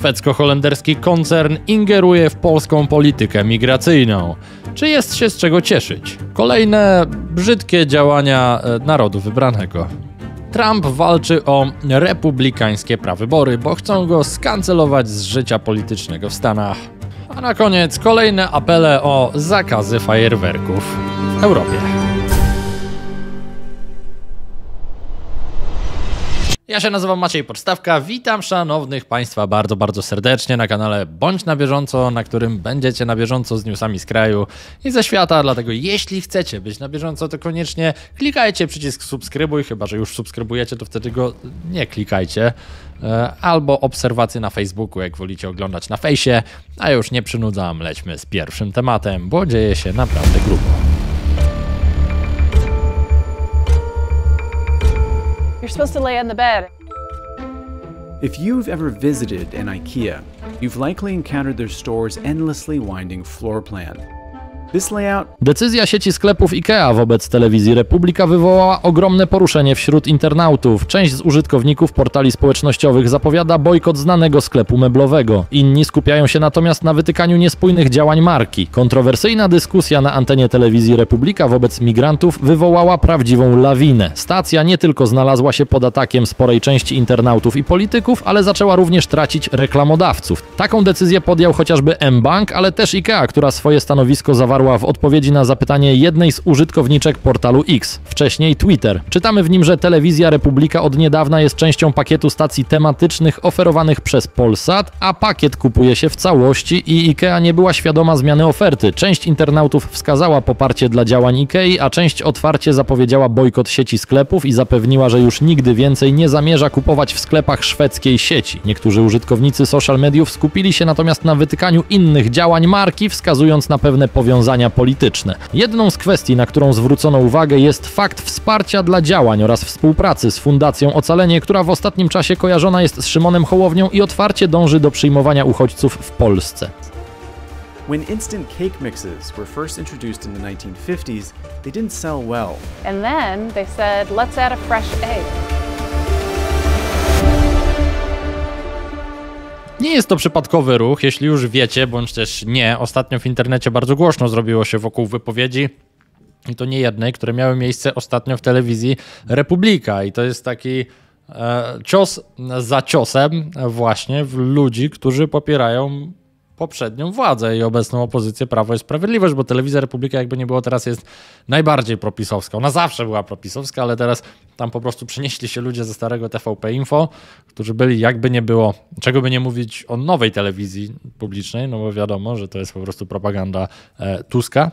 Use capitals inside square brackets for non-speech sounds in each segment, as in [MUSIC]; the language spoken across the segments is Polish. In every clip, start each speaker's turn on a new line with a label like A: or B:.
A: Szwedzko-holenderski koncern ingeruje w polską politykę migracyjną. Czy jest się z czego cieszyć? Kolejne brzydkie działania e, narodu wybranego. Trump walczy o republikańskie prawybory, bo chcą go skancelować z życia politycznego w Stanach. A na koniec kolejne apele o zakazy fajerwerków w Europie. Ja się nazywam Maciej Podstawka. Witam szanownych Państwa bardzo, bardzo serdecznie na kanale Bądź na bieżąco, na którym będziecie na bieżąco z newsami z kraju i ze świata. Dlatego jeśli chcecie być na bieżąco, to koniecznie klikajcie przycisk subskrybuj, chyba że już subskrybujecie, to wtedy go nie klikajcie. E, albo obserwacje na Facebooku, jak wolicie oglądać na fejsie. A już nie przynudzam, lećmy z pierwszym tematem, bo dzieje się naprawdę grubo. supposed to lay on the bed. If you've ever visited an IKEA, you've likely encountered their store's endlessly winding floor plan. Decyzja sieci sklepów IKEA wobec telewizji Republika wywołała ogromne poruszenie wśród internautów. Część z użytkowników portali społecznościowych zapowiada bojkot znanego sklepu meblowego. Inni skupiają się natomiast na wytykaniu niespójnych działań marki. Kontrowersyjna dyskusja na antenie telewizji Republika wobec migrantów wywołała prawdziwą lawinę. Stacja nie tylko znalazła się pod atakiem sporej części internautów i polityków, ale zaczęła również tracić reklamodawców. Taką decyzję podjął chociażby M-Bank, ale też IKEA, która swoje stanowisko zawarła w odpowiedzi na zapytanie jednej z użytkowniczek portalu X, wcześniej Twitter. Czytamy w nim, że telewizja Republika od niedawna jest częścią pakietu stacji tematycznych oferowanych przez Polsat, a pakiet kupuje się w całości i IKEA nie była świadoma zmiany oferty. Część internautów wskazała poparcie dla działań IKEA, a część otwarcie zapowiedziała bojkot sieci sklepów i zapewniła, że już nigdy więcej nie zamierza kupować w sklepach szwedzkiej sieci. Niektórzy użytkownicy social mediów skupili się natomiast na wytykaniu innych działań marki, wskazując na pewne powiązania rozwiązania polityczne. Jedną z kwestii, na którą zwrócono uwagę, jest fakt wsparcia dla działań oraz współpracy z Fundacją Ocalenie, która w ostatnim czasie kojarzona jest z Szymonem Hołownią i otwarcie dąży do przyjmowania uchodźców w Polsce. When instant cake mixes were first introduced in the 1950s, they didn't sell well. And then they said, let's add a fresh egg. Nie jest to przypadkowy ruch, jeśli już wiecie, bądź też nie. Ostatnio w internecie bardzo głośno zrobiło się wokół wypowiedzi i to nie jednej, które miały miejsce ostatnio w telewizji Republika. I to jest taki e, cios za ciosem właśnie w ludzi, którzy popierają poprzednią władzę i obecną opozycję Prawo i Sprawiedliwość, bo Telewizja Republika jakby nie było teraz jest najbardziej propisowska. Ona zawsze była propisowska, ale teraz tam po prostu przenieśli się ludzie ze starego TVP Info, którzy byli jakby nie było, czego by nie mówić o nowej telewizji publicznej, no bo wiadomo, że to jest po prostu propaganda e, Tuska.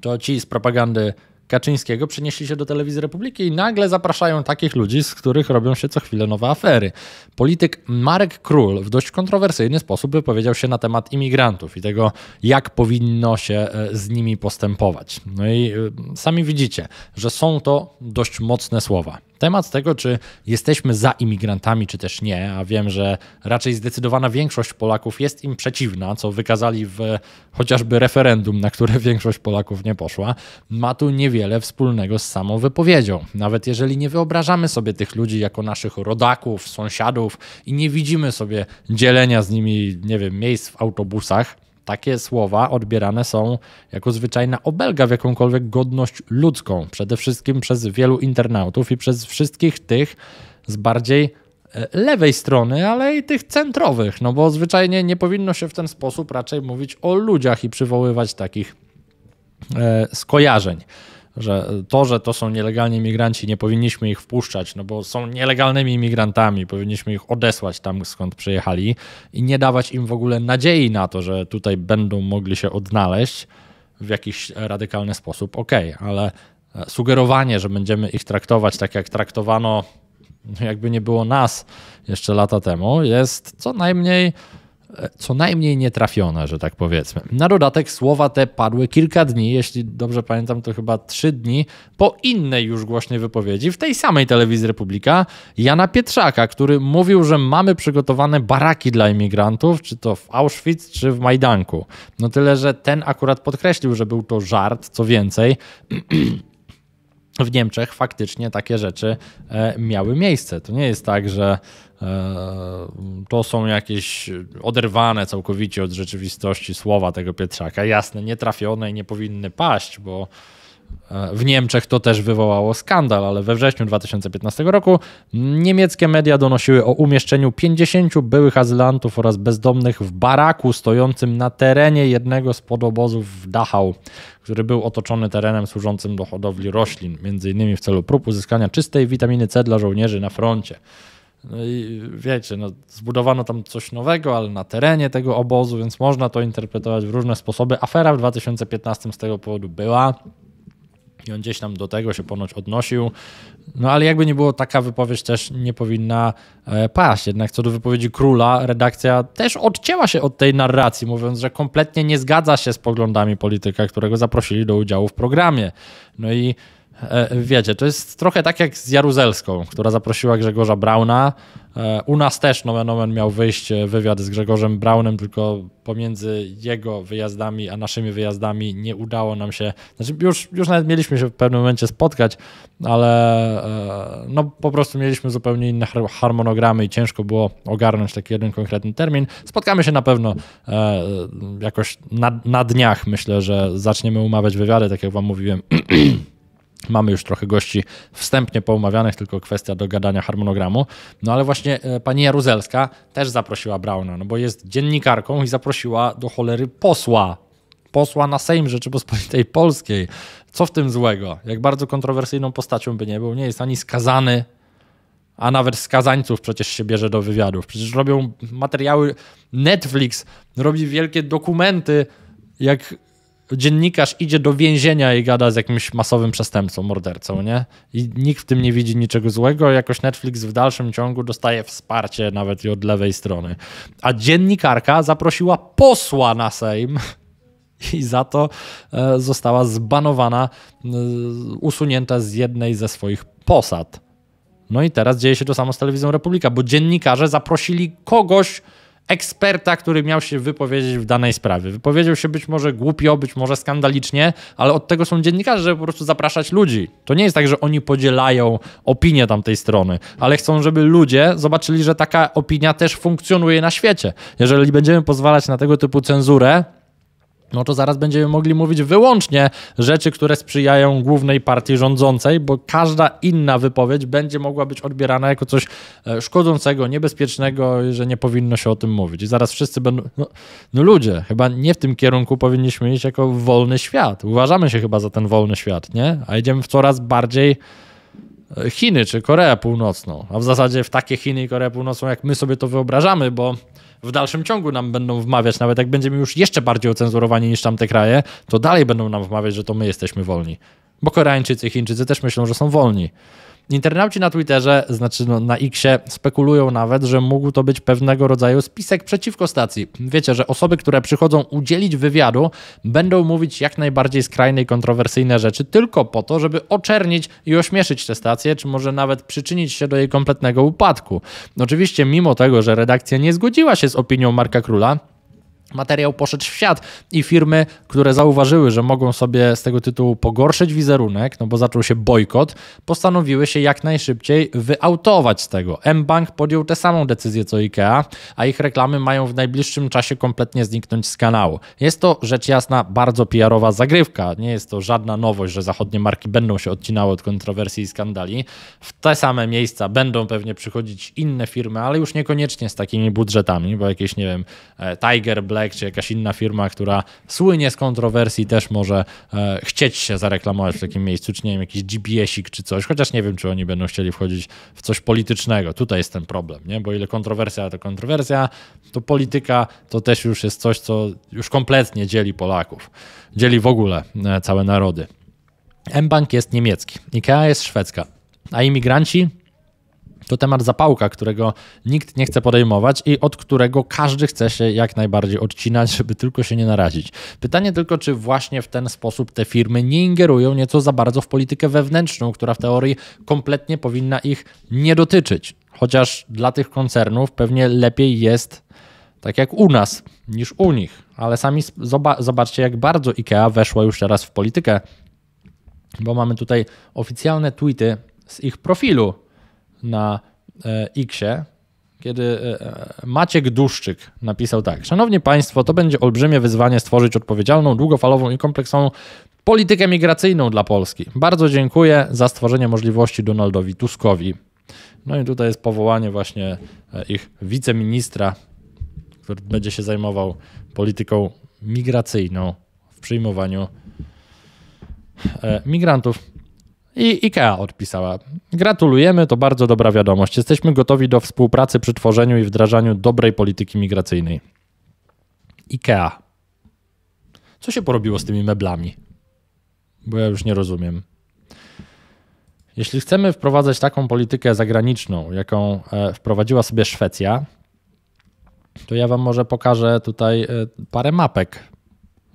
A: To ci z propagandy Kaczyńskiego przenieśli się do Telewizji Republiki i nagle zapraszają takich ludzi, z których robią się co chwilę nowe afery. Polityk Marek Król w dość kontrowersyjny sposób wypowiedział się na temat imigrantów i tego, jak powinno się e, z nimi postępować. No i e, sami widzicie, że są to dość mocne słowa. Temat tego, czy jesteśmy za imigrantami, czy też nie, a wiem, że raczej zdecydowana większość Polaków jest im przeciwna, co wykazali w chociażby referendum, na które [LAUGHS] większość Polaków nie poszła, ma tu niewiele wspólnego z samą wypowiedzią. Nawet jeżeli nie wyobrażamy sobie tych ludzi jako naszych rodaków, sąsiadów i nie widzimy sobie dzielenia z nimi, nie wiem, miejsc w autobusach, takie słowa odbierane są jako zwyczajna obelga w jakąkolwiek godność ludzką, przede wszystkim przez wielu internautów i przez wszystkich tych z bardziej e, lewej strony, ale i tych centrowych, no bo zwyczajnie nie powinno się w ten sposób raczej mówić o ludziach i przywoływać takich e, skojarzeń że to, że to są nielegalni imigranci, nie powinniśmy ich wpuszczać, no bo są nielegalnymi imigrantami, powinniśmy ich odesłać tam, skąd przyjechali i nie dawać im w ogóle nadziei na to, że tutaj będą mogli się odnaleźć w jakiś radykalny sposób, okej, okay, ale e, sugerowanie, że będziemy ich traktować tak, jak traktowano, no jakby nie było nas jeszcze lata temu, jest co najmniej co najmniej nietrafione, że tak powiedzmy. Na dodatek słowa te padły kilka dni, jeśli dobrze pamiętam, to chyba trzy dni po innej już głośnej wypowiedzi w tej samej telewizji Republika Jana Pietrzaka, który mówił, że mamy przygotowane baraki dla imigrantów, czy to w Auschwitz, czy w Majdanku. No tyle, że ten akurat podkreślił, że był to żart, co więcej. [CLEARS THROAT] w Niemczech faktycznie takie rzeczy e, miały miejsce. To nie jest tak, że E, to są jakieś oderwane całkowicie od rzeczywistości słowa tego Pietrzaka. Jasne, nietrafione i nie powinny paść, bo e, w Niemczech to też wywołało skandal, ale we wrześniu 2015 roku niemieckie media donosiły o umieszczeniu 50 byłych azylantów oraz bezdomnych w baraku stojącym na terenie jednego z podobozów w Dachau, który był otoczony terenem służącym do hodowli roślin, m.in. w celu prób uzyskania czystej witaminy C dla żołnierzy na froncie. No i wiecie, no, zbudowano tam coś nowego, ale na terenie tego obozu, więc można to interpretować w różne sposoby. Afera w 2015 z tego powodu była. I on gdzieś tam do tego się ponoć odnosił. No ale jakby nie było, taka wypowiedź też nie powinna e, paść. Jednak co do wypowiedzi króla, redakcja też odcięła się od tej narracji, mówiąc, że kompletnie nie zgadza się z poglądami polityka, którego zaprosili do udziału w programie. No i E, wiecie, to jest trochę tak jak z Jaruzelską, która zaprosiła Grzegorza Brauna. E, u nas też nomen omen miał wyjść e, wywiad z Grzegorzem Braunem, tylko pomiędzy jego wyjazdami a naszymi wyjazdami nie udało nam się, znaczy już, już nawet mieliśmy się w pewnym momencie spotkać, ale no po prostu mieliśmy zupełnie inne harmonogramy i ciężko było ogarnąć taki jeden konkretny termin. Spotkamy się na pewno jakoś na, na dniach, myślę, że zaczniemy umawiać wywiady, tak jak wam mówiłem. [CLEARS THROAT] Mamy już trochę gości wstępnie poumawianych, tylko kwestia dogadania harmonogramu. No ale właśnie e, pani Jaruzelska też zaprosiła Brauna, no bo jest dziennikarką i zaprosiła do cholery posła. Posła na Sejm Rzeczypospolitej Polskiej. Co w tym złego? Jak bardzo kontrowersyjną postacią by nie był, nie jest ani skazany, a nawet skazańców przecież się bierze do wywiadów. Przecież robią materiały. Netflix robi wielkie dokumenty, jak dziennikarz idzie do więzienia i gada z jakimś masowym przestępcą, mordercą, nie? I nikt w tym nie widzi niczego złego, jakoś Netflix w dalszym ciągu dostaje wsparcie nawet i od lewej strony. A dziennikarka zaprosiła posła na Sejm [LAUGHS] i za to e, została zbanowana, e, usunięta z jednej ze swoich posad. No i teraz dzieje się to samo z telewizją Republika, bo dziennikarze zaprosili kogoś, eksperta, który miał się wypowiedzieć w danej sprawie. Wypowiedział się być może głupio, być może skandalicznie, ale od tego są dziennikarze, żeby po prostu zapraszać ludzi. To nie jest tak, że oni podzielają opinię tamtej strony, ale chcą, żeby ludzie zobaczyli, że taka opinia też funkcjonuje na świecie. Jeżeli będziemy pozwalać na tego typu cenzurę, no to zaraz będziemy mogli mówić wyłącznie rzeczy, które sprzyjają głównej partii rządzącej, bo każda inna wypowiedź będzie mogła być odbierana jako coś e, szkodzącego, niebezpiecznego, że nie powinno się o tym mówić. I zaraz wszyscy będą. No, no ludzie, chyba nie w tym kierunku powinniśmy iść jako wolny świat. Uważamy się chyba za ten wolny świat, nie? A idziemy w coraz bardziej. E, Chiny czy Koreę Północną, a w zasadzie w takie Chiny i Koreę Północną, jak my sobie to wyobrażamy, bo w dalszym ciągu nam będą wmawiać, nawet jak będziemy już jeszcze bardziej ocenzurowani niż tamte kraje, to dalej będą nam wmawiać, że to my jesteśmy wolni. Bo Koreańczycy, Chińczycy też myślą, że są wolni. Internauci na Twitterze, znaczy no, na Xie, spekulują nawet, że mógł to być pewnego rodzaju spisek przeciwko stacji. Wiecie, że osoby, które przychodzą udzielić wywiadu, będą mówić jak najbardziej skrajne i kontrowersyjne rzeczy tylko po to, żeby oczernić i ośmieszyć tę stację, czy może nawet przyczynić się do jej kompletnego upadku. Oczywiście, mimo tego, że redakcja nie zgodziła się z opinią Marka Króla, materiał poszedł w świat i firmy, które zauważyły, że mogą sobie z tego tytułu pogorszyć wizerunek, no bo zaczął się bojkot, postanowiły się jak najszybciej wyautować z tego. M-Bank podjął tę samą decyzję co IKEA, a ich reklamy mają w najbliższym czasie kompletnie zniknąć z kanału. Jest to rzecz jasna bardzo PR-owa zagrywka, nie jest to żadna nowość, że zachodnie marki będą się odcinały od kontrowersji i skandali. W te same miejsca będą pewnie przychodzić inne firmy, ale już niekoniecznie z takimi budżetami, bo jakieś, nie wiem, e, Tiger, Black, czy jakaś inna firma, która słynie z kontrowersji, też może e, chcieć się zareklamować w takim miejscu, czy nie wiem, jakiś GPS-ik czy coś, chociaż nie wiem, czy oni będą chcieli wchodzić w coś politycznego. Tutaj jest ten problem, nie? bo ile kontrowersja to kontrowersja, to polityka to też już jest coś, co już kompletnie dzieli Polaków, dzieli w ogóle e, całe narody. M-Bank jest niemiecki, IKEA jest szwedzka, a imigranci to temat zapałka, którego nikt nie chce podejmować i od którego każdy chce się jak najbardziej odcinać, żeby tylko się nie narazić. Pytanie tylko, czy właśnie w ten sposób te firmy nie ingerują nieco za bardzo w politykę wewnętrzną, która w teorii kompletnie powinna ich nie dotyczyć. Chociaż dla tych koncernów pewnie lepiej jest tak jak u nas, niż u nich. Ale sami zobaczcie, jak bardzo IKEA weszła już teraz w politykę, bo mamy tutaj oficjalne tweety z ich profilu na e, Xie, kiedy e, e, Maciek Duszczyk napisał tak: Szanowni Państwo, to będzie olbrzymie wyzwanie stworzyć odpowiedzialną, długofalową i kompleksową politykę migracyjną dla Polski. Bardzo dziękuję za stworzenie możliwości Donaldowi Tuskowi. No i tutaj jest powołanie właśnie ich wiceministra, który będzie się zajmował polityką migracyjną w przyjmowaniu migrantów. I IKEA odpisała: Gratulujemy, to bardzo dobra wiadomość. Jesteśmy gotowi do współpracy przy tworzeniu i wdrażaniu dobrej polityki migracyjnej. IKEA. Co się porobiło z tymi meblami? Bo ja już nie rozumiem. Jeśli chcemy wprowadzać taką politykę zagraniczną, jaką e, wprowadziła sobie Szwecja, to ja Wam może pokażę tutaj e, parę mapek,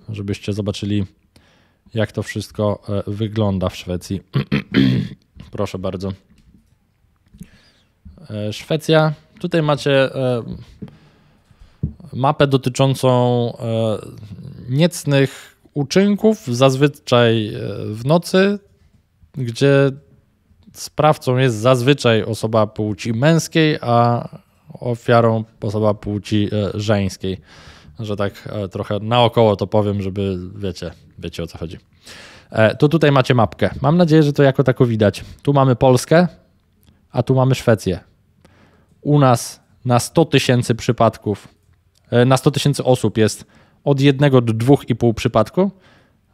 A: żebyście zobaczyli jak to wszystko e, wygląda w Szwecji. [CLEARS THROAT] Proszę bardzo. E, Szwecja. Tutaj macie e, mapę dotyczącą niecnych uczynków, zazwyczaj w nocy, gdzie sprawcą jest zazwyczaj osoba płci męskiej, a ofiarą osoba płci żeńskiej że tak e, trochę naokoło to powiem, żeby wiecie, wiecie o co chodzi. E, to tutaj macie mapkę. Mam nadzieję, że to jako tako widać. Tu mamy Polskę, a tu mamy Szwecję. U nas na 100 tysięcy przypadków, e, na 100 tysięcy osób jest od 1 do 2,5 przypadku.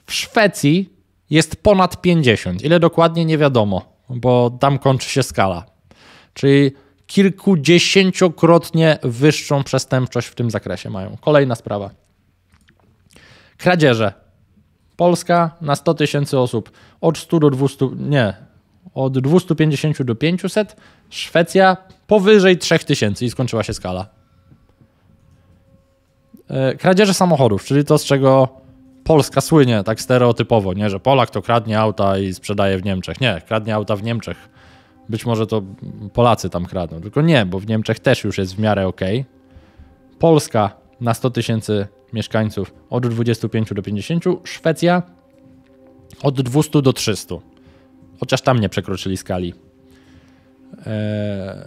A: W Szwecji jest ponad 50. Ile dokładnie nie wiadomo, bo tam kończy się skala. Czyli kilkudziesięciokrotnie wyższą przestępczość w tym zakresie mają. Kolejna sprawa. Kradzieże. Polska na 100 tysięcy osób od 100 do 200, nie, od 250 do 500, Szwecja powyżej 3000 i skończyła się skala. E, kradzieże samochodów, czyli to, z czego Polska słynie tak stereotypowo, nie, że Polak to kradnie auta i sprzedaje w Niemczech. Nie, kradnie auta w Niemczech być może to Polacy tam kradną, tylko nie, bo w Niemczech też już jest w miarę ok. Polska na 100 tysięcy mieszkańców od 25 do 50, Szwecja od 200 do 300. Chociaż tam nie przekroczyli skali. Eee,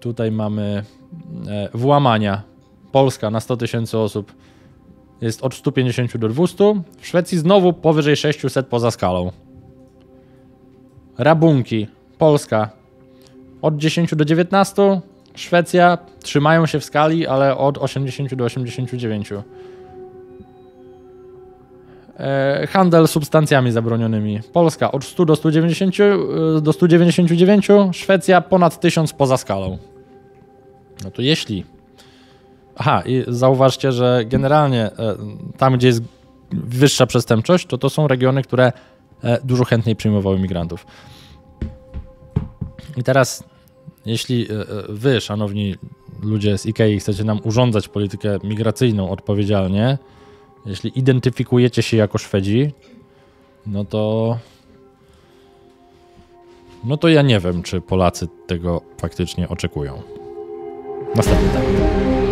A: tutaj mamy e, włamania. Polska na 100 tysięcy osób jest od 150 do 200. W Szwecji znowu powyżej 600 poza skalą. Rabunki Polska od 10 do 19, Szwecja trzymają się w skali, ale od 80 do 89. E, handel substancjami zabronionymi. Polska od 100 do 190, e, do 199, Szwecja ponad 1000 poza skalą. No to jeśli. Aha, i zauważcie, że generalnie e, tam, gdzie jest wyższa przestępczość, to to są regiony, które dużo chętniej przyjmowały migrantów. I teraz, jeśli e, e, wy, szanowni ludzie z IKEA, chcecie nam urządzać politykę migracyjną odpowiedzialnie, jeśli identyfikujecie się jako Szwedzi, no to. No to ja nie wiem, czy Polacy tego faktycznie oczekują. Następny temat.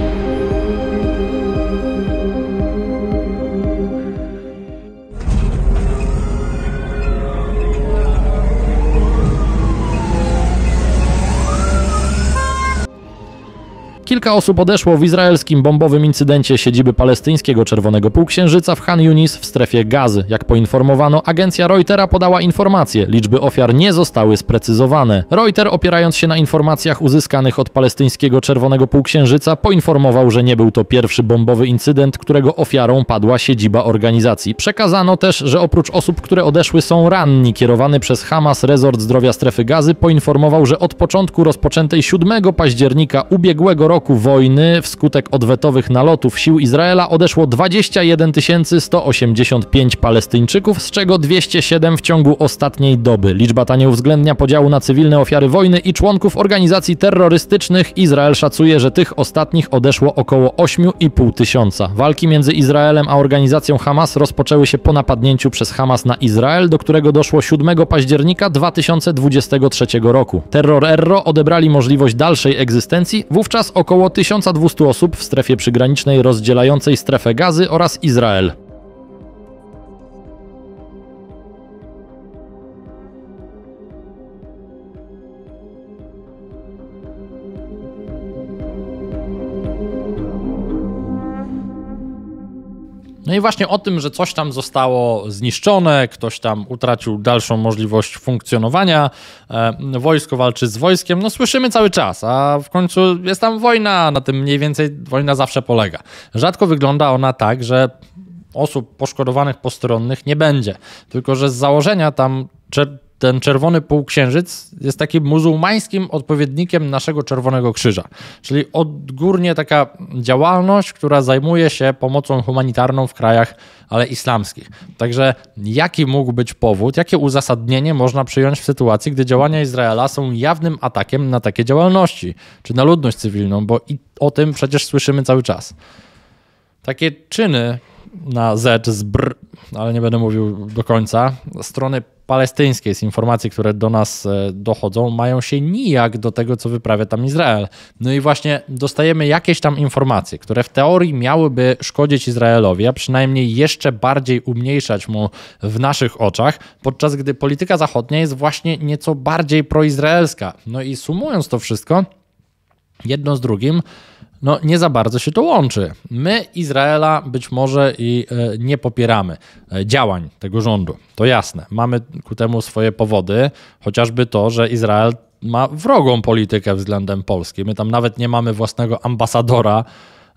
A: Kilka osób odeszło w izraelskim bombowym incydencie siedziby palestyńskiego Czerwonego Półksiężyca w Han Yunis w strefie gazy. Jak poinformowano, agencja Reutera podała informację. Liczby ofiar nie zostały sprecyzowane. Reuter, opierając się na informacjach uzyskanych od palestyńskiego Czerwonego Półksiężyca, poinformował, że nie był to pierwszy bombowy incydent, którego ofiarą padła siedziba organizacji. Przekazano też, że oprócz osób, które odeszły, są ranni. Kierowany przez Hamas resort zdrowia strefy gazy poinformował, że od początku rozpoczętej 7 października ubiegłego roku roku wojny wskutek odwetowych nalotów sił Izraela odeszło 21 185 Palestyńczyków, z czego 207 w ciągu ostatniej doby. Liczba ta nie uwzględnia podziału na cywilne ofiary wojny i członków organizacji terrorystycznych. Izrael szacuje, że tych ostatnich odeszło około 8,5 tysiąca. Walki między Izraelem a organizacją Hamas rozpoczęły się po napadnięciu przez Hamas na Izrael, do którego doszło 7 października 2023 roku. Terror Erro odebrali możliwość dalszej egzystencji, wówczas około około 1200 osób w strefie przygranicznej rozdzielającej strefę gazy oraz Izrael. No i właśnie o tym, że coś tam zostało zniszczone, ktoś tam utracił dalszą możliwość funkcjonowania, e, wojsko walczy z wojskiem, no słyszymy cały czas, a w końcu jest tam wojna, na tym mniej więcej wojna zawsze polega. Rzadko wygląda ona tak, że osób poszkodowanych postronnych nie będzie, tylko że z założenia tam ten czerwony półksiężyc jest takim muzułmańskim odpowiednikiem naszego Czerwonego Krzyża. Czyli odgórnie taka działalność, która zajmuje się pomocą humanitarną w krajach, ale islamskich. Także jaki mógł być powód, jakie uzasadnienie można przyjąć w sytuacji, gdy działania Izraela są jawnym atakiem na takie działalności, czy na ludność cywilną, bo i o tym przecież słyszymy cały czas. Takie czyny na Z z br, ale nie będę mówił do końca. Strony palestyńskie z informacji, które do nas e, dochodzą, mają się nijak do tego, co wyprawia tam Izrael. No i właśnie dostajemy jakieś tam informacje, które w teorii miałyby szkodzić Izraelowi, a przynajmniej jeszcze bardziej umniejszać mu w naszych oczach, podczas gdy polityka zachodnia jest właśnie nieco bardziej proizraelska. No i sumując to wszystko, jedno z drugim, no nie za bardzo się to łączy. My Izraela być może i e, nie popieramy e, działań tego rządu, to jasne. Mamy ku temu swoje powody, chociażby to, że Izrael ma wrogą politykę względem Polski. My tam nawet nie mamy własnego ambasadora,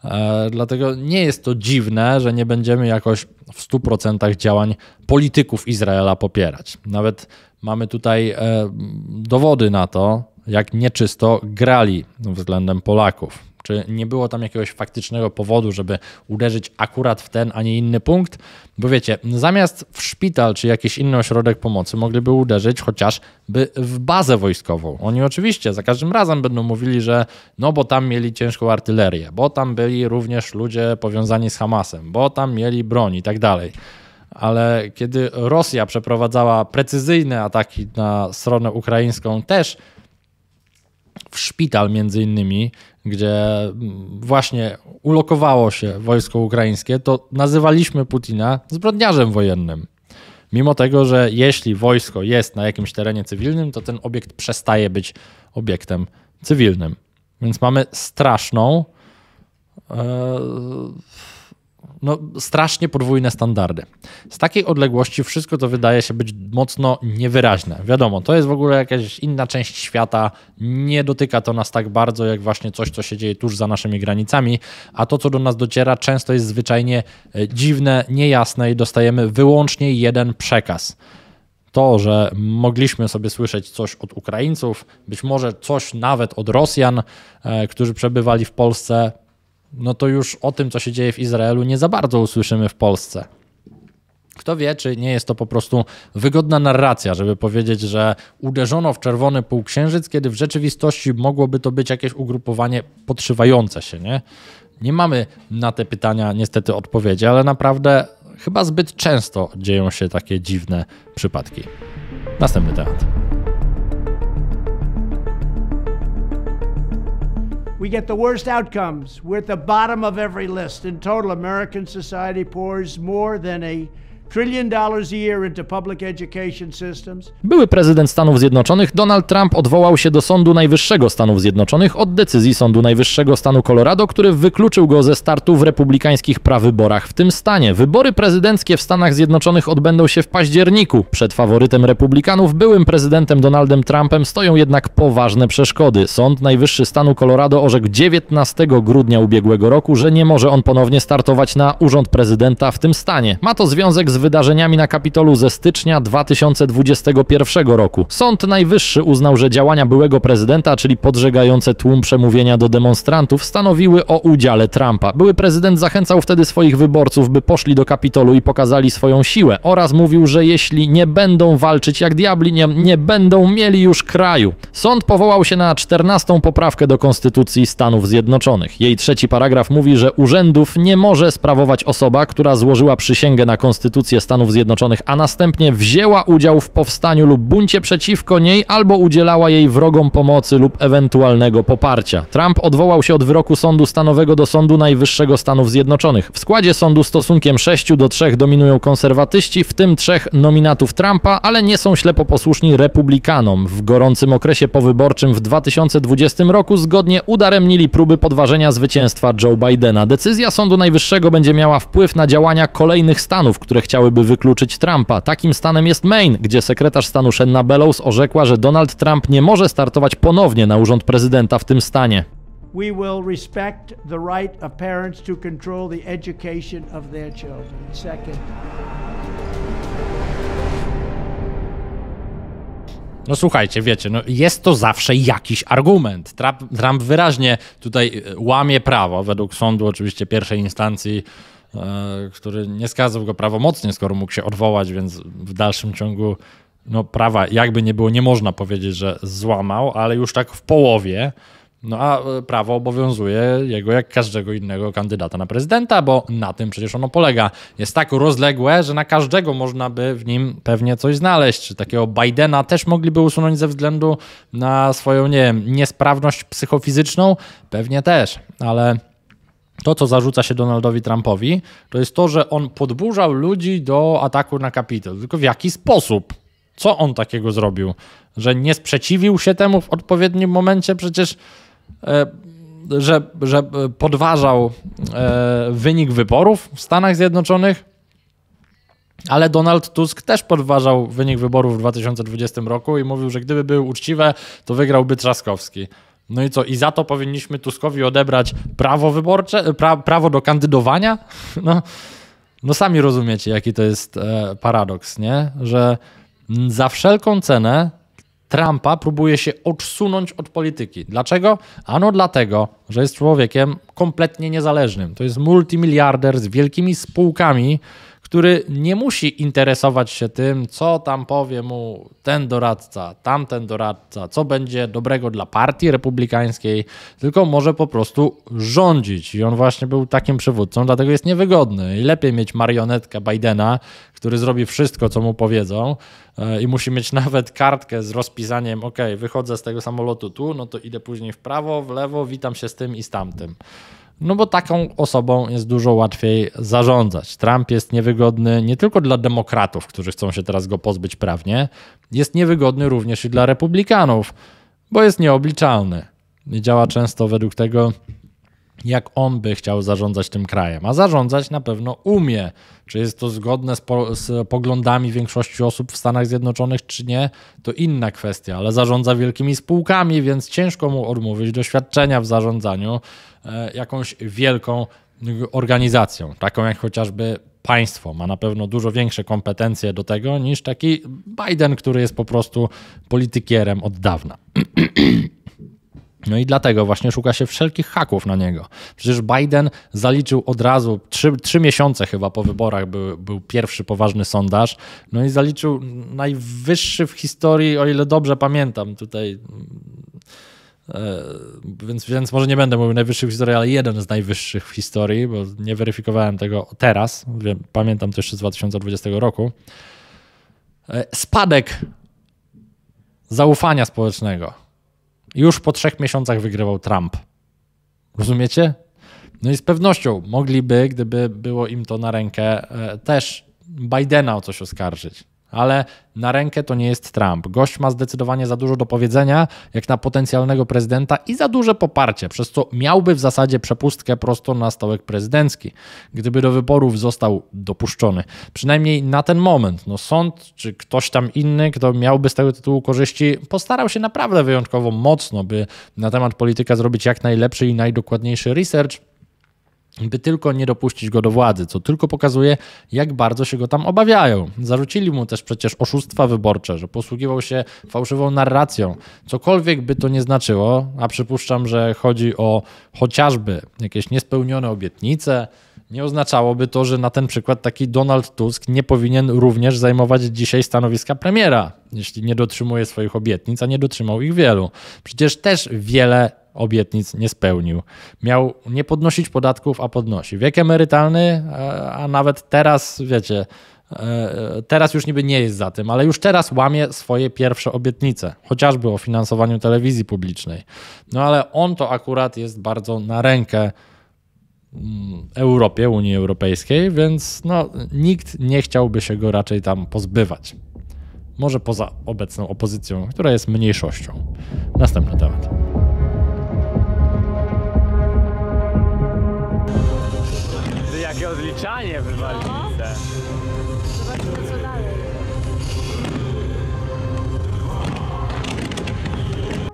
A: e, Dlatego nie jest to dziwne, że nie będziemy jakoś w 100% działań polityków Izraela popierać. Nawet mamy tutaj dowody na to, jak nieczysto grali względem Polaków. Czy nie było tam jakiegoś faktycznego powodu, żeby uderzyć akurat w ten, a nie inny punkt? Bo wiecie, zamiast w szpital czy jakiś inny ośrodek pomocy mogliby uderzyć chociażby w bazę wojskową. Oni oczywiście za każdym razem będą mówili, że no bo tam mieli ciężką artylerię, bo tam byli również ludzie powiązani z Hamasem, bo tam mieli broń i tak dalej ale kiedy Rosja przeprowadzała precyzyjne ataki na stronę ukraińską, też w szpital między innymi, gdzie właśnie ulokowało się wojsko ukraińskie, to nazywaliśmy Putina zbrodniarzem wojennym. Mimo tego, że jeśli wojsko jest na jakimś terenie cywilnym, to ten obiekt przestaje być obiektem cywilnym. Więc mamy straszną. Yy no, strasznie podwójne standardy. Z takiej odległości wszystko to wydaje się być mocno niewyraźne. Wiadomo, to jest w ogóle jakaś inna część świata, nie dotyka to nas tak bardzo, jak właśnie coś, co się dzieje tuż za naszymi granicami, a to, co do nas dociera, często jest zwyczajnie e, dziwne, niejasne i dostajemy wyłącznie jeden przekaz to, że mogliśmy sobie słyszeć coś od Ukraińców, być może coś nawet od Rosjan, e, którzy przebywali w Polsce, no to już o tym, co się dzieje w Izraelu, nie za bardzo usłyszymy w Polsce. Kto wie, czy nie jest to po prostu wygodna narracja, żeby powiedzieć, że uderzono w czerwony półksiężyc, kiedy w rzeczywistości mogłoby to być jakieś ugrupowanie podszywające się, nie? Nie mamy na te pytania niestety odpowiedzi, ale naprawdę chyba zbyt często dzieją się takie dziwne przypadki. Następny temat. We get the worst outcomes. We're at the bottom of every list. In total, American society pours more than a Były prezydent Stanów Zjednoczonych Donald Trump odwołał się do Sądu Najwyższego Stanów Zjednoczonych od decyzji Sądu Najwyższego Stanu Colorado, który wykluczył go ze startu w republikańskich prawyborach w tym stanie. Wybory prezydenckie w Stanach Zjednoczonych odbędą się w październiku. Przed faworytem republikanów, byłym prezydentem Donaldem Trumpem, stoją jednak poważne przeszkody. Sąd Najwyższy Stanu Colorado orzekł 19 grudnia ubiegłego roku, że nie może on ponownie startować na urząd prezydenta w tym stanie. Ma to związek z wydarzeniami na Kapitolu ze stycznia 2021 roku. Sąd Najwyższy uznał, że działania byłego prezydenta, czyli podżegające tłum przemówienia do demonstrantów, stanowiły o udziale Trumpa. Były prezydent zachęcał wtedy swoich wyborców, by poszli do Kapitolu i pokazali swoją siłę oraz mówił, że jeśli nie będą walczyć jak diabli, nie, nie będą mieli już kraju. Sąd powołał się na 14 poprawkę do Konstytucji Stanów Zjednoczonych. Jej trzeci paragraf mówi, że urzędów nie może sprawować osoba, która złożyła przysięgę na Konstytucję Konstytucję Stanów Zjednoczonych, a następnie wzięła udział w powstaniu lub buncie przeciwko niej albo udzielała jej wrogom pomocy lub ewentualnego poparcia. Trump odwołał się od wyroku sądu stanowego do Sądu Najwyższego Stanów Zjednoczonych. W składzie sądu stosunkiem 6 do 3 dominują konserwatyści, w tym trzech nominatów Trumpa, ale nie są ślepo posłuszni republikanom. W gorącym okresie powyborczym w 2020 roku zgodnie udaremnili próby podważenia zwycięstwa Joe Bidena. Decyzja Sądu Najwyższego będzie miała wpływ na działania kolejnych stanów, które chciały chciałyby wykluczyć Trumpa. Takim stanem jest Maine, gdzie sekretarz stanu Shenna Bellows orzekła, że Donald Trump nie może startować ponownie na urząd prezydenta w tym stanie. We will respect the right of parents to control the education of their children. Second. No słuchajcie, wiecie, no jest to zawsze jakiś argument. Trump, Trump wyraźnie tutaj e, łamie prawo, według sądu oczywiście pierwszej instancji E, który nie skazał go prawomocnie, skoro mógł się odwołać, więc w dalszym ciągu no, prawa jakby nie było, nie można powiedzieć, że złamał, ale już tak w połowie. No a e, prawo obowiązuje jego jak każdego innego kandydata na prezydenta, bo na tym przecież ono polega. Jest tak rozległe, że na każdego można by w nim pewnie coś znaleźć. Czy takiego Bidena też mogliby usunąć ze względu na swoją, nie wiem, niesprawność psychofizyczną? Pewnie też, ale to, co zarzuca się Donaldowi Trumpowi, to jest to, że on podburzał ludzi do ataku na kapitol. Tylko w jaki sposób? Co on takiego zrobił? Że nie sprzeciwił się temu w odpowiednim momencie? Przecież. E, że, że e, podważał e, wynik wyborów w Stanach Zjednoczonych, ale Donald Tusk też podważał wynik wyborów w 2020 roku i mówił, że gdyby były uczciwe, to wygrałby Trzaskowski. No i co? I za to powinniśmy Tuskowi odebrać prawo wyborcze, e, pra, prawo do kandydowania? [LAUGHS] No, no sami rozumiecie, jaki to jest e, paradoks, nie? Że mm, za wszelką cenę Trumpa próbuje się odsunąć od polityki. Dlaczego? Ano dlatego, że jest człowiekiem kompletnie niezależnym. To jest multimiliarder z wielkimi spółkami, który nie musi interesować się tym, co tam powie mu ten doradca, tamten doradca, co będzie dobrego dla partii republikańskiej, tylko może po prostu rządzić. I on właśnie był takim przywódcą, dlatego jest niewygodny. I lepiej mieć marionetkę Bidena, który zrobi wszystko, co mu powiedzą, e, i musi mieć nawet kartkę z rozpisaniem: OK, wychodzę z tego samolotu tu, no to idę później w prawo, w lewo, witam się z tym i z tamtym no bo taką osobą jest dużo łatwiej zarządzać. Trump jest niewygodny nie tylko dla demokratów, którzy chcą się teraz go pozbyć prawnie, jest niewygodny również i dla republikanów, bo jest nieobliczalny. I działa często według tego, jak on by chciał zarządzać tym krajem, a zarządzać na pewno umie. Czy jest to zgodne z, po, z, poglądami większości osób w Stanach Zjednoczonych, czy nie, to inna kwestia, ale zarządza wielkimi spółkami, więc ciężko mu odmówić doświadczenia w zarządzaniu e, jakąś wielką organizacją, taką jak chociażby państwo. Ma na pewno dużo większe kompetencje do tego niż taki Biden, który jest po prostu politykierem od dawna. [CLEARS THROAT] No i dlatego właśnie szuka się wszelkich haków na niego. Przecież Biden zaliczył od razu, trzy, trzy miesiące chyba po wyborach był, był pierwszy poważny sondaż, no i zaliczył najwyższy w historii, o ile dobrze pamiętam tutaj. E, więc, więc może nie będę mówił najwyższy w historii, ale jeden z najwyższych w historii, bo nie weryfikowałem tego teraz. Wiem, pamiętam to jeszcze z 2020 roku. E, spadek zaufania społecznego już po trzech miesiącach wygrywał Trump. Rozumiecie? No i z pewnością mogliby, gdyby było im to na rękę, e, też Bidena o coś oskarżyć ale na rękę to nie jest Trump. Gość ma zdecydowanie za dużo do powiedzenia, jak na potencjalnego prezydenta, i za duże poparcie, przez co miałby w zasadzie przepustkę prosto na stołek prezydencki, gdyby do wyborów został dopuszczony. Przynajmniej na ten moment. No, sąd czy ktoś tam inny, kto miałby z tego tytułu korzyści, postarał się naprawdę wyjątkowo mocno, by na temat polityka zrobić jak najlepszy i najdokładniejszy research by tylko nie dopuścić go do władzy, co tylko pokazuje, jak bardzo się go tam obawiają. Zarzucili mu też przecież oszustwa wyborcze, że posługiwał się fałszywą narracją, cokolwiek by to nie znaczyło, a przypuszczam, że chodzi o chociażby jakieś niespełnione obietnice. Nie oznaczałoby to, że na ten przykład taki Donald Tusk nie powinien również zajmować dzisiaj stanowiska premiera, jeśli nie dotrzymuje swoich obietnic, a nie dotrzymał ich wielu. Przecież też wiele obietnic nie spełnił. Miał nie podnosić podatków, a podnosi. Wiek emerytalny, e, a nawet teraz, wiecie, e, teraz już niby nie jest za tym, ale już teraz łamie swoje pierwsze obietnice, chociażby o finansowaniu telewizji publicznej. No ale on to akurat jest bardzo na rękę. Mm, Europie, Unii Europejskiej, więc no, nikt nie chciałby się go raczej tam pozbywać. Może poza obecną opozycją, która jest mniejszością. Następny temat. 差点被发现。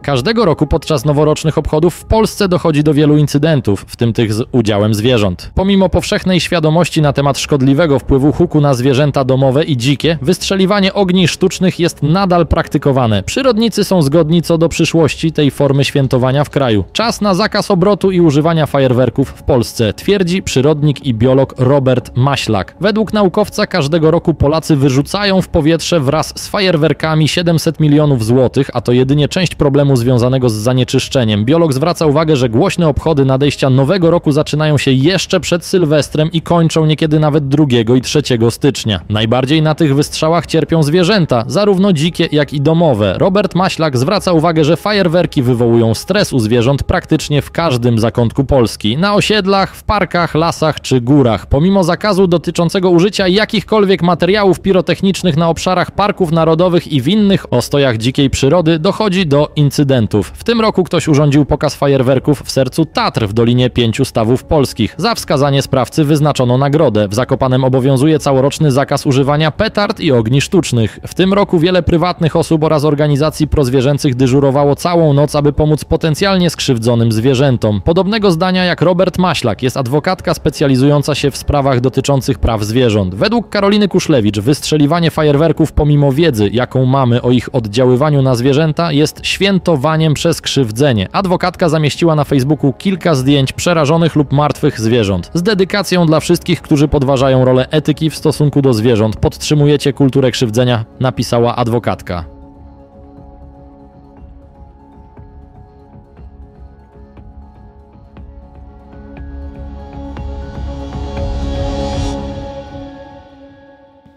A: Każdego roku podczas noworocznych obchodów w Polsce dochodzi do wielu incydentów, w tym tych z udziałem zwierząt. Pomimo powszechnej świadomości na temat szkodliwego wpływu huku na zwierzęta domowe i dzikie, wystrzeliwanie ogni sztucznych jest nadal praktykowane. Przyrodnicy są zgodni co do przyszłości tej formy świętowania w kraju. Czas na zakaz obrotu i używania fajerwerków w Polsce, twierdzi przyrodnik i biolog Robert Maślak. Według naukowca każdego roku Polacy wyrzucają w powietrze wraz z fajerwerkami 700 milionów złotych, a to jedynie część problemu problemu związanego z zanieczyszczeniem. Biolog zwraca uwagę, że głośne obchody nadejścia nowego roku zaczynają się jeszcze przed Sylwestrem i kończą niekiedy nawet 2 i 3 stycznia. Najbardziej na tych wystrzałach cierpią zwierzęta, zarówno dzikie, jak i domowe. Robert Maślak zwraca uwagę, że fajerwerki wywołują stres u zwierząt praktycznie w każdym zakątku Polski. Na osiedlach, w parkach, lasach czy górach. Pomimo zakazu dotyczącego użycia jakichkolwiek materiałów pirotechnicznych na obszarach parków narodowych i w innych ostojach dzikiej przyrody dochodzi do incydentów incydentów. W tym roku ktoś urządził pokaz fajerwerków w sercu Tatr w Dolinie Pięciu Stawów Polskich. Za wskazanie sprawcy wyznaczono nagrodę. W Zakopanem obowiązuje całoroczny zakaz używania petard i ogni sztucznych. W tym roku wiele prywatnych osób oraz organizacji prozwierzęcych dyżurowało całą noc, aby pomóc potencjalnie skrzywdzonym zwierzętom. Podobnego zdania jak Robert Maślak jest adwokatka specjalizująca się w sprawach dotyczących praw zwierząt. Według Karoliny Kuszlewicz wystrzeliwanie fajerwerków pomimo wiedzy, jaką mamy o ich oddziaływaniu na zwierzęta, jest święto katowaniem przez krzywdzenie. Adwokatka zamieściła na Facebooku kilka zdjęć przerażonych lub martwych zwierząt. Z dedykacją dla wszystkich, którzy podważają rolę etyki w stosunku do zwierząt. Podtrzymujecie kulturę krzywdzenia, napisała adwokatka.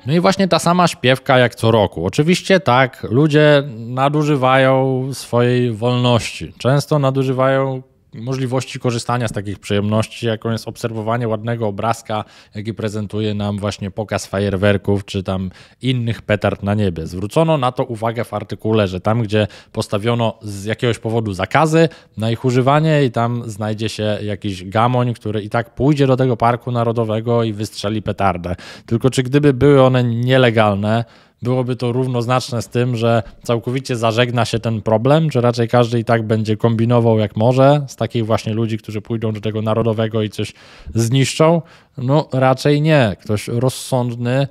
A: No i właśnie ta sama śpiewka jak co roku. Oczywiście tak, ludzie nadużywają swojej wolności. Często nadużywają możliwości korzystania z takich przyjemności, jaką jest obserwowanie ładnego obrazka, jaki prezentuje nam właśnie pokaz fajerwerków czy tam innych petard na niebie. Zwrócono na to uwagę w artykule, że tam, gdzie postawiono z jakiegoś powodu zakazy na ich używanie i tam znajdzie się jakiś gamoń, który i tak pójdzie do tego parku narodowego i wystrzeli petardę. Tylko czy gdyby były one nielegalne, byłoby to równoznaczne z tym, że całkowicie zażegna się ten problem, czy raczej każdy i tak będzie kombinował jak może z takich właśnie ludzi, którzy pójdą do tego narodowego i coś zniszczą? No raczej nie. Ktoś rozsądny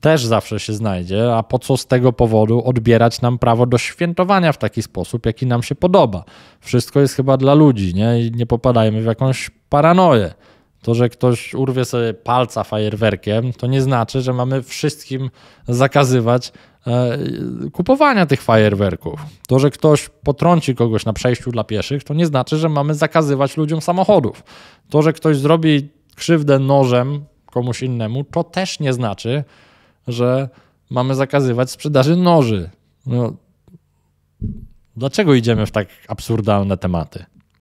A: też zawsze się znajdzie, a po co z tego powodu odbierać nam prawo do świętowania w taki sposób, jaki nam się podoba? Wszystko jest chyba dla ludzi, nie? I nie popadajmy w jakąś paranoję. To, że ktoś urwie sobie palca fajerwerkiem, to nie znaczy, że mamy wszystkim zakazywać e, kupowania tych fajerwerków. To, że ktoś potrąci kogoś na przejściu dla pieszych, to nie znaczy, że mamy zakazywać ludziom samochodów. To, że ktoś zrobi krzywdę nożem komuś innemu, to też nie znaczy, że mamy zakazywać sprzedaży noży. No, dlaczego idziemy w tak absurdalne tematy?